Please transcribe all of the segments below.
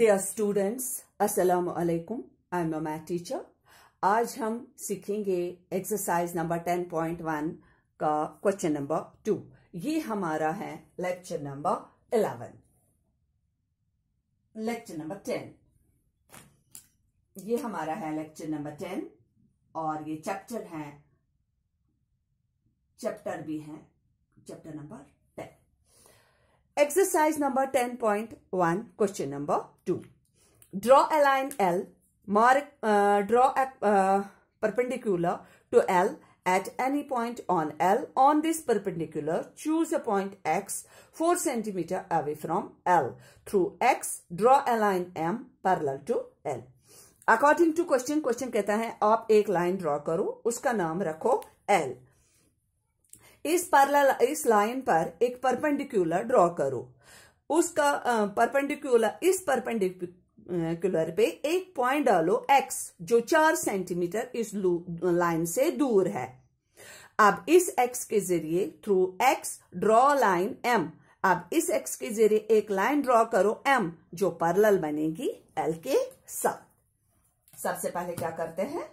Dear students Assalamu alaikum. I am a math आज हम सीखेंगे एक्सरसाइज नंबर 10.1 का क्वेश्चन नंबर टू ये हमारा है लेक्चर नंबर 11 लेक्चर नंबर 10 ये हमारा है लेक्चर नंबर 10 और ये चैप्टर है चैप्टर भी है chapter number Exercise number 10.1, question number 2. Draw a line L, mark, uh, draw a uh, perpendicular to L at any point on L. On this perpendicular, choose a point X 4 cm away from L. Through X, draw a line M parallel to L. According to question question कहता है आप एक line draw करो उसका नाम रखो L इस पार्ला इस लाइन पर एक परपेंडिकुलर ड्रॉ करो उसका परपेंडिकुलर इस परपेंडिकुलर पे एक पॉइंट डालो एक्स जो चार सेंटीमीटर इस लाइन से दूर है अब इस एक्स के जरिए through X draw line M अब इस एक्स के जरिए एक लाइन ड्रॉ करो एम जो पर्ल बनेगी एल के साथ सबसे पहले क्या करते हैं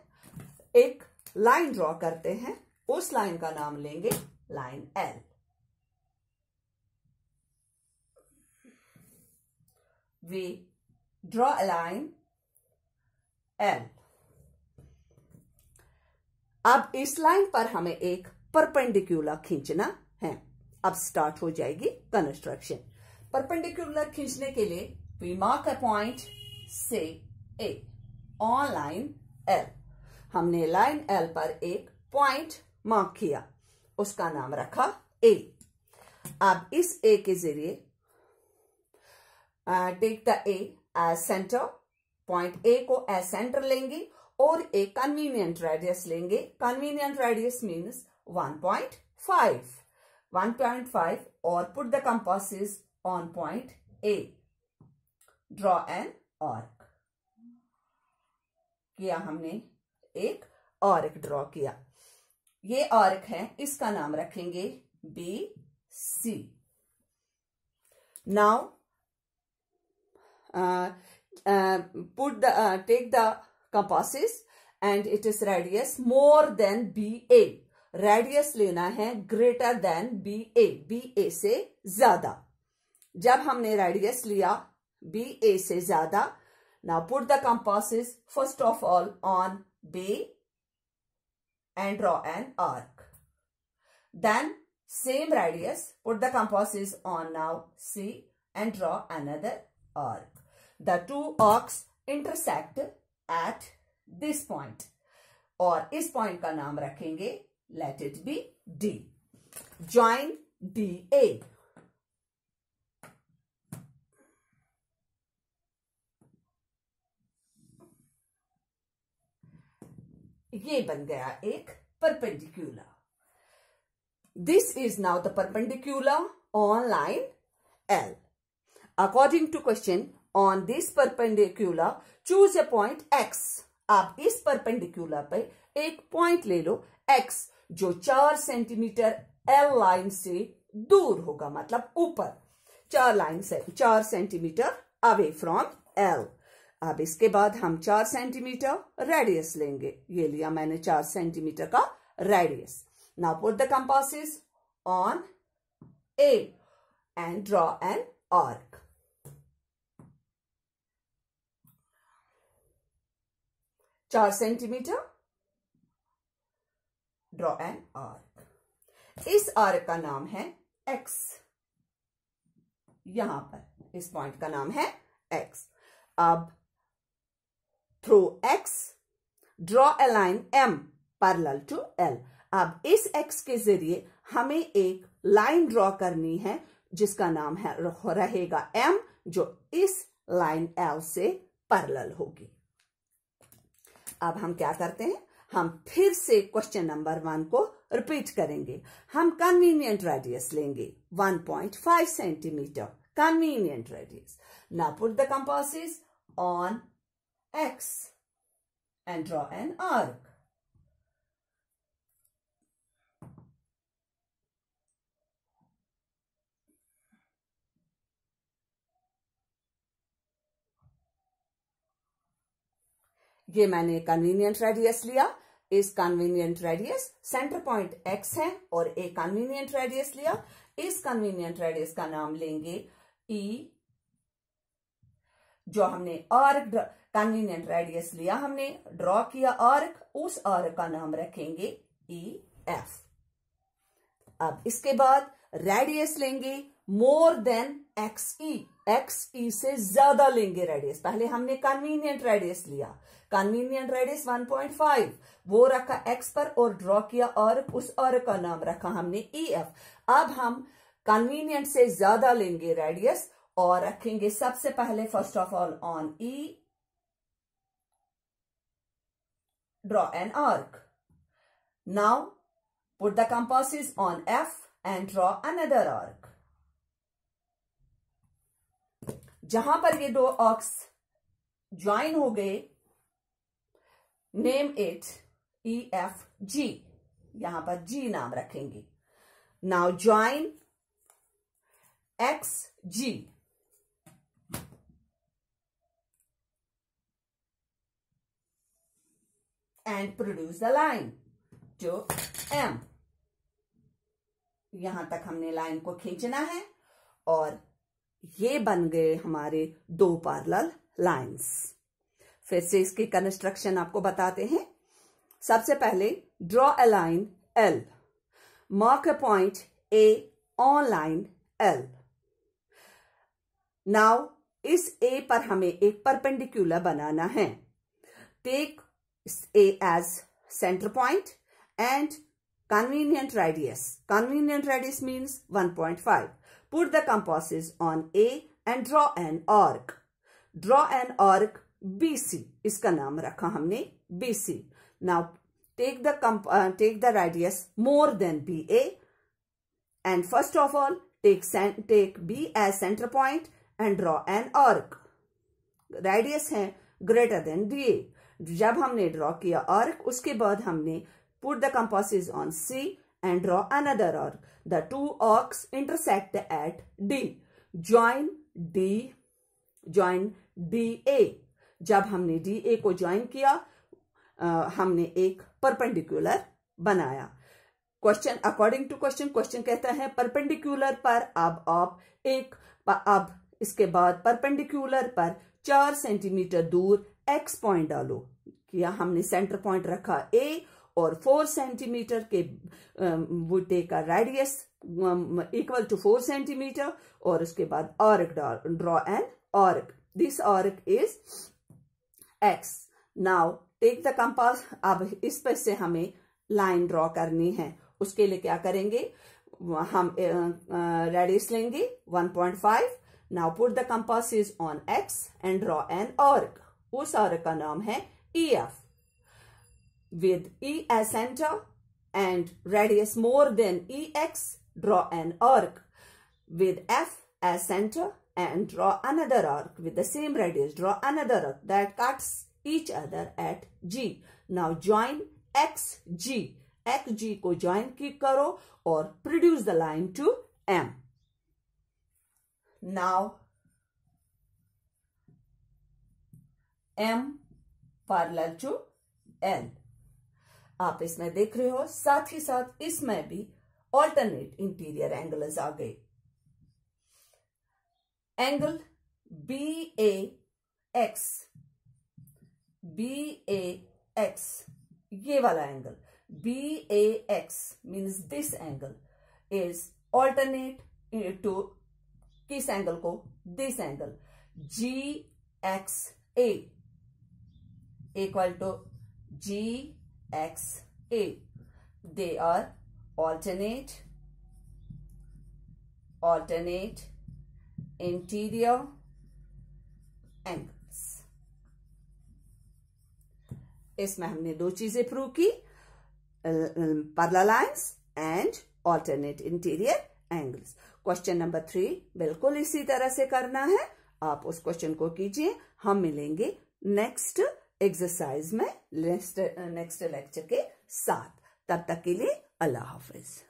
एक लाइन ड्रॉ करते हैं उस लाइन का नाम लेंगे line L we draw a line L अब इस लाइन पर हमें एक परपेंडिकुलर खींचना है अब स्टार्ट हो जाएगी कंस्ट्रक्शन परपेंडिकुलर खींचने के लिए वी मार्क अ पॉइंट से ए ऑन लाइन एल हमने लाइन एल पर एक पॉइंट मार्क किया उसका नाम रखा ए अब इस ए के जरिए take the A as centre point A को एज सेंटर लेंगे और ए कन्वीनियंट रेडियस लेंगे कन्वीनियंट रेडियस मीन्स 1.5 1.5 और put the compasses on point A draw an arc किया हमने एक ऑर्क ड्रॉ किया ये आर्क है इसका नाम रखेंगे B C now put the take the compasses and it is radius more than B A radius लेना है greater than B A B A से ज्यादा जब हमने रेडियस लिया बी ए से ज्यादा now put the compasses first of all on B and draw an arc. Then same radius, put the compasses on now C and draw another arc. The two arcs intersect at this point Or this point का नाम रखेंगे Let it be D. Join DA. ये बन गया एक perpendicular this is now the perpendicular on line L according to question on this perpendicular choose a point X आप इस परपेंडिक्यूला पे एक पॉइंट ले लो एक्स जो चार सेंटीमीटर एल लाइन से दूर होगा मतलब ऊपर चार लाइन से चार सेंटीमीटर अवे फ्रॉम एल अब इसके बाद हम चार सेंटीमीटर रेडियस लेंगे ये लिया मैंने चार सेंटीमीटर का radius now put the compasses on A and draw an arc चार सेंटीमीटर ड्रॉ एन आर्क इस आर्क का नाम है एक्स यहां पर इस पॉइंट का नाम है एक्स अब through x draw a line m parallel to l अब इस x के जरिए हमें एक लाइन ड्रॉ करनी है जिसका नाम है रहेगा m जो इस लाइन l से पैरेलल होगी अब हम क्या करते हैं हम फिर से क्वेश्चन नंबर वन को रिपीट करेंगे हम कन्वीनियंट रेडियस लेंगे 1.5 centimetre convenient radius now put the compasses ऑन X and draw an arc. ये मैंने कन्वीनियंट रेडियस लिया इस convenient radius centre point X है और एक कन्वीनियंट रेडियस लिया इस कन्वीनियंट रेडियस का नाम लेंगे ई e, जो हमने आर्क कन्वीनियंट रेडियस लिया हमने ड्रॉ किया आर्क उस अर्क का नाम रखेंगे ई e एफ अब इसके बाद रेडियस लेंगे more than X E X E से ज्यादा लेंगे रेडियस पहले हमने कन्वीनियंट रेडियस लिया कन्वीनियंट रेडियस 1.5 वो रखा एक्स पर और ड्रॉ किया और उस और का नाम रखा हमने ई e एफ अब हम कन्वीनियंट से ज्यादा लेंगे रेडियस और रखेंगे सबसे पहले first of all on E draw an arc. Now put the compasses on F and draw another arc. jahan par ye do arcs join ho gaye name it E F G यहां पर G नाम रखेंगे now join X G and produce the line जो M यहां तक हमने line को खींचना है और ये बन गए हमारे दो पार्लर लाइंस फिर से इसके कंस्ट्रक्शन आपको बताते हैं सबसे पहले draw a line L mark a point A on line L now इस ए पर हमें एक परपेंडिकुलर बनाना है take A as center point and convenient radius. Convenient radius means 1.5. Put the compasses on A and draw an arc. Draw an arc BC. इसका नाम रखा BC. Now take the uh, take the radius more than BA and first of all take take B as center point and draw an arc. Radius है greater than BA. जब हमने draw किया arc उसके बाद हमने put the compasses on C and draw another arc the two arcs intersect at D join D join D A जब हमने D A को ज्वाइन किया आ, हमने एक परपेंडिकुलर बनाया question according to question question कहता है परपेंडिकुलर पर अब आप एक अब इसके बाद परपेंडिकुलर पर चार सेंटीमीटर दूर एक्स पॉइंट डालो या हमने सेंटर पॉइंट रखा ए और फोर सेंटीमीटर के बूटे का radius equal to four centimetre और उसके बाद arc draw an arc this arc is X now take the compass अब इस पर से हमें लाइन ड्रॉ करनी है उसके लिए क्या करेंगे हम रेडियस लेंगे 1.5 Now put the compasses on X and draw an arc. उस आर्क का नाम है E with E as center and radius more than EX, draw an arc. With F as center and draw another arc with the same radius, draw another arc that cuts each other at G. Now join XG. XG को join करो or produce the line to M. Now M parallel to L आप इसमें देख रहे हो साथ ही साथ इसमें भी ऑल्टरनेट इंटीरियर एंगल आ गए angle B A X B A X ये वाला angle B A X means this angle is alternate to किस एंगल को this angle G X A equal to G X A they are alternate alternate interior angles इसमें हमने दो चीजें prove की parallel lines and alternate interior angles question number three बिल्कुल इसी तरह से करना है आप उस क्वेश्चन को कीजिए हम मिलेंगे नेक्स्ट एक्सरसाइज में नेक्स्ट लेक्चर के साथ तब तक के लिए अल्लाह हाफिज